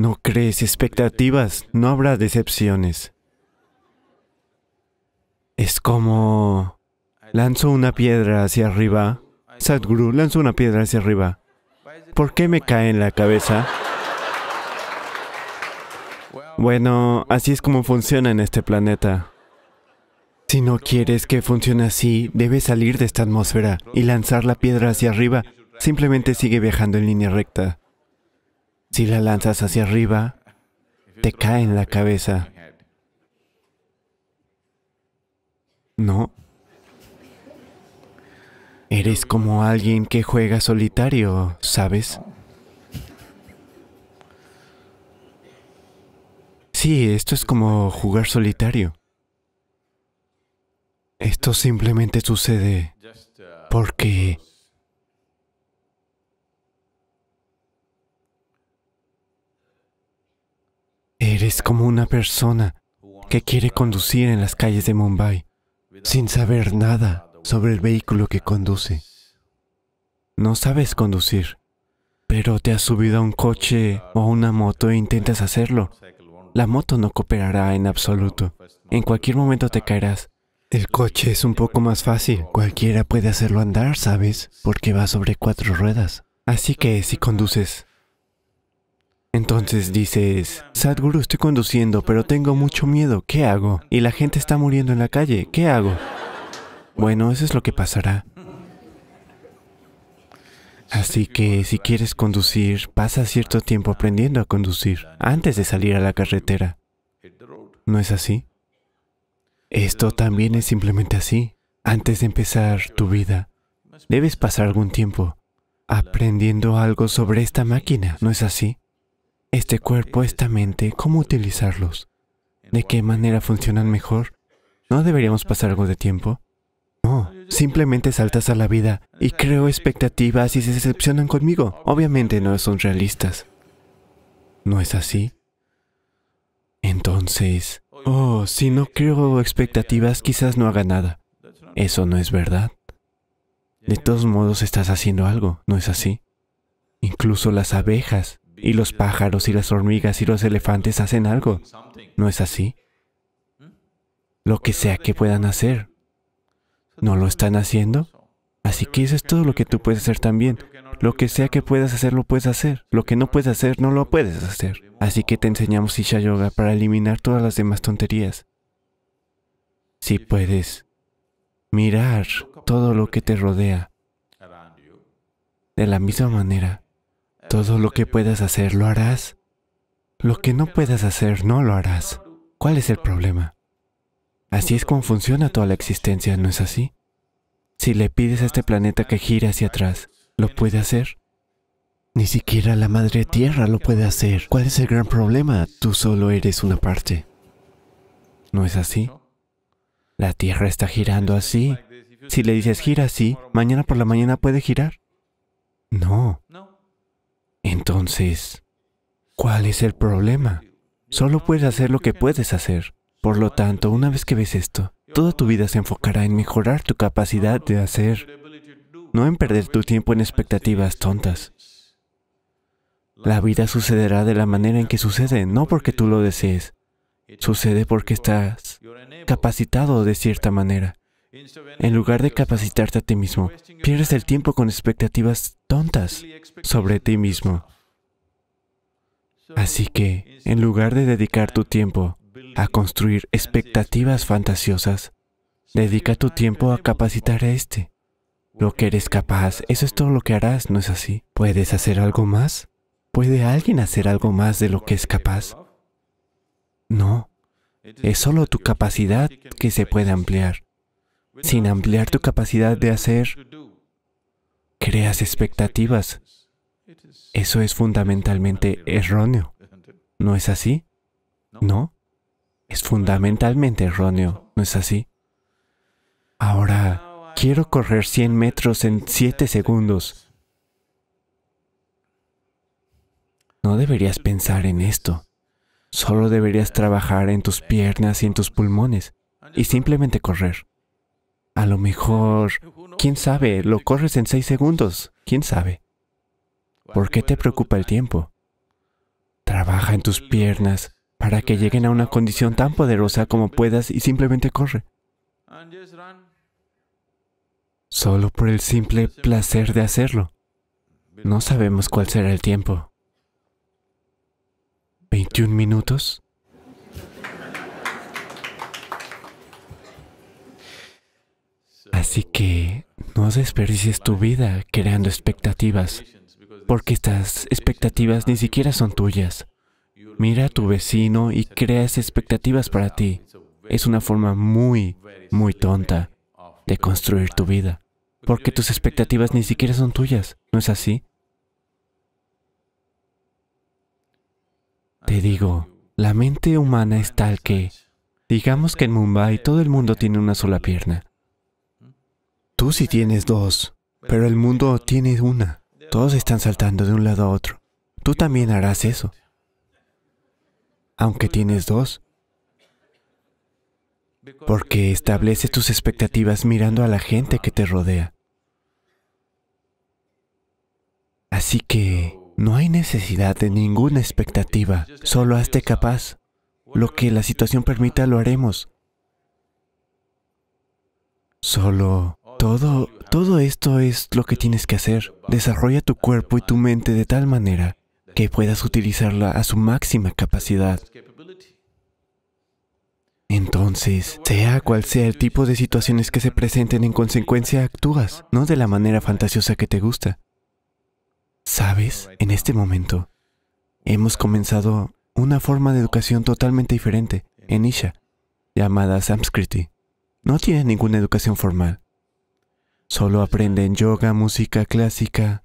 No crees expectativas, no habrá decepciones. Es como... Lanzo una piedra hacia arriba. Sadhguru, lanzo una piedra hacia arriba. ¿Por qué me cae en la cabeza? Bueno, así es como funciona en este planeta. Si no quieres que funcione así, debes salir de esta atmósfera y lanzar la piedra hacia arriba. Simplemente sigue viajando en línea recta. Si la lanzas hacia arriba, te cae en la cabeza. No. Eres como alguien que juega solitario, ¿sabes? Sí, esto es como jugar solitario. Esto simplemente sucede porque Eres como una persona que quiere conducir en las calles de Mumbai sin saber nada sobre el vehículo que conduce. No sabes conducir, pero te has subido a un coche o una moto e intentas hacerlo. La moto no cooperará en absoluto. En cualquier momento te caerás. El coche es un poco más fácil. Cualquiera puede hacerlo andar, ¿sabes? Porque va sobre cuatro ruedas. Así que si conduces entonces dices, Sadhguru, estoy conduciendo, pero tengo mucho miedo, ¿qué hago? Y la gente está muriendo en la calle, ¿qué hago? Bueno, eso es lo que pasará. Así que si quieres conducir, pasa cierto tiempo aprendiendo a conducir antes de salir a la carretera. ¿No es así? Esto también es simplemente así. Antes de empezar tu vida, debes pasar algún tiempo aprendiendo algo sobre esta máquina, ¿no es así? este cuerpo, esta mente, cómo utilizarlos, de qué manera funcionan mejor. ¿No deberíamos pasar algo de tiempo? No, simplemente saltas a la vida y creo expectativas y se decepcionan conmigo. Obviamente no son realistas. ¿No es así? Entonces, oh, si no creo expectativas, quizás no haga nada. Eso no es verdad. De todos modos, estás haciendo algo, ¿no es así? Incluso las abejas y los pájaros y las hormigas y los elefantes hacen algo. ¿No es así? Lo que sea que puedan hacer. ¿No lo están haciendo? Así que eso es todo lo que tú puedes hacer también. Lo que sea que puedas hacer, lo puedes hacer. Lo que no puedes hacer, no lo puedes hacer. Así que te enseñamos Isha Yoga para eliminar todas las demás tonterías. Si puedes mirar todo lo que te rodea de la misma manera, todo lo que puedas hacer lo harás. Lo que no puedas hacer no lo harás. ¿Cuál es el problema? Así es como funciona toda la existencia, ¿no es así? Si le pides a este planeta que gire hacia atrás, ¿lo puede hacer? Ni siquiera la madre tierra lo puede hacer. ¿Cuál es el gran problema? Tú solo eres una parte. ¿No es así? La tierra está girando así. Si le dices gira así, mañana por la mañana puede girar. No, entonces, ¿cuál es el problema? Solo puedes hacer lo que puedes hacer. Por lo tanto, una vez que ves esto, toda tu vida se enfocará en mejorar tu capacidad de hacer, no en perder tu tiempo en expectativas tontas. La vida sucederá de la manera en que sucede, no porque tú lo desees. Sucede porque estás capacitado de cierta manera. En lugar de capacitarte a ti mismo, pierdes el tiempo con expectativas tontas sobre ti mismo. Así que, en lugar de dedicar tu tiempo a construir expectativas fantasiosas, dedica tu tiempo a capacitar a este. Lo que eres capaz, eso es todo lo que harás, ¿no es así? ¿Puedes hacer algo más? ¿Puede alguien hacer algo más de lo que es capaz? No. Es solo tu capacidad que se puede ampliar. Sin ampliar tu capacidad de hacer, creas expectativas eso es fundamentalmente erróneo. ¿No es así? ¿No? Es fundamentalmente erróneo, ¿no es así? Ahora, quiero correr 100 metros en 7 segundos. No deberías pensar en esto. Solo deberías trabajar en tus piernas y en tus pulmones y simplemente correr. A lo mejor, quién sabe, lo corres en 6 segundos, quién sabe. ¿Por qué te preocupa el tiempo? Trabaja en tus piernas para que lleguen a una condición tan poderosa como puedas y simplemente corre. Solo por el simple placer de hacerlo. No sabemos cuál será el tiempo. ¿21 minutos? Así que no desperdicies tu vida creando expectativas porque estas expectativas ni siquiera son tuyas. Mira a tu vecino y creas expectativas para ti. Es una forma muy, muy tonta de construir tu vida, porque tus expectativas ni siquiera son tuyas, ¿no es así? Te digo, la mente humana es tal que, digamos que en Mumbai todo el mundo tiene una sola pierna. Tú sí tienes dos, pero el mundo tiene una. Todos están saltando de un lado a otro. Tú también harás eso. Aunque tienes dos. Porque estableces tus expectativas mirando a la gente que te rodea. Así que no hay necesidad de ninguna expectativa, solo hazte capaz. Lo que la situación permita lo haremos. Solo todo, todo esto es lo que tienes que hacer. Desarrolla tu cuerpo y tu mente de tal manera que puedas utilizarla a su máxima capacidad. Entonces, sea cual sea el tipo de situaciones que se presenten, en consecuencia actúas, no de la manera fantasiosa que te gusta. Sabes, en este momento, hemos comenzado una forma de educación totalmente diferente en Isha, llamada Samskriti. No tiene ninguna educación formal. Solo aprenden yoga, música clásica,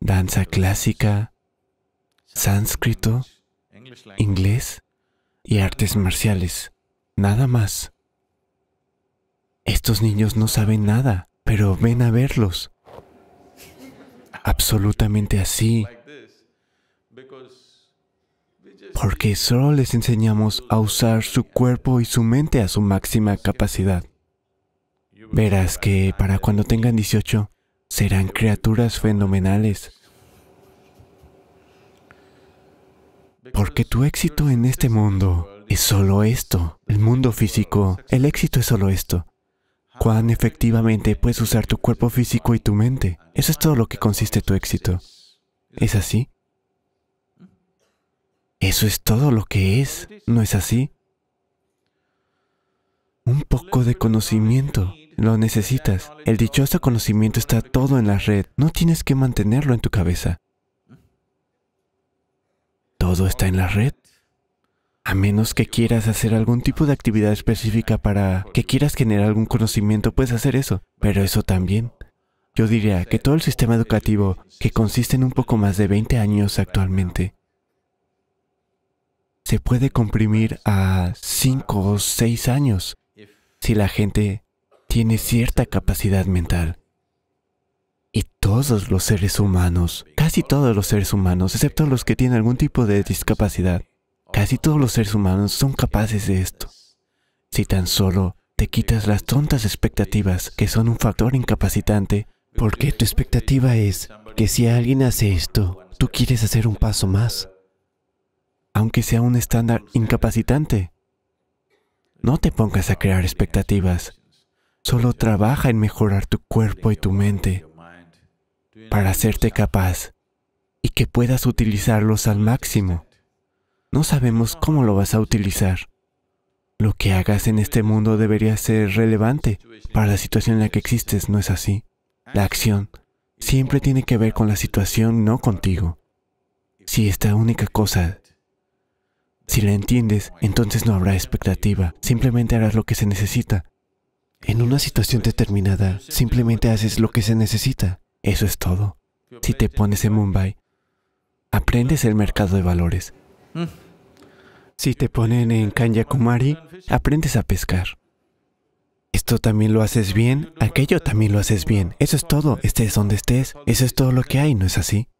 danza clásica, sánscrito, inglés y artes marciales. Nada más. Estos niños no saben nada, pero ven a verlos. Absolutamente así. Porque solo les enseñamos a usar su cuerpo y su mente a su máxima capacidad. Verás que para cuando tengan 18 serán criaturas fenomenales. Porque tu éxito en este mundo es solo esto. El mundo físico, el éxito es solo esto. Cuán efectivamente puedes usar tu cuerpo físico y tu mente. Eso es todo lo que consiste tu éxito. ¿Es así? Eso es todo lo que es. ¿No es así? Un poco de conocimiento lo necesitas. El dichoso conocimiento está todo en la red. No tienes que mantenerlo en tu cabeza. Todo está en la red. A menos que quieras hacer algún tipo de actividad específica para que quieras generar algún conocimiento, puedes hacer eso. Pero eso también. Yo diría que todo el sistema educativo, que consiste en un poco más de 20 años actualmente, se puede comprimir a 5 o 6 años si la gente tiene cierta capacidad mental. Y todos los seres humanos, casi todos los seres humanos, excepto los que tienen algún tipo de discapacidad, casi todos los seres humanos son capaces de esto. Si tan solo te quitas las tontas expectativas que son un factor incapacitante, porque tu expectativa es que si alguien hace esto, tú quieres hacer un paso más, aunque sea un estándar incapacitante. No te pongas a crear expectativas. Solo trabaja en mejorar tu cuerpo y tu mente para hacerte capaz y que puedas utilizarlos al máximo. No sabemos cómo lo vas a utilizar. Lo que hagas en este mundo debería ser relevante para la situación en la que existes, ¿no es así? La acción siempre tiene que ver con la situación, no contigo. Si esta única cosa, si la entiendes, entonces no habrá expectativa, simplemente harás lo que se necesita en una situación determinada, simplemente haces lo que se necesita. Eso es todo. Si te pones en Mumbai, aprendes el mercado de valores. Mm. Si te ponen en Kanyakumari, aprendes a pescar. Esto también lo haces bien, aquello también lo haces bien. Eso es todo, estés donde estés. Eso es todo lo que hay, ¿no es así?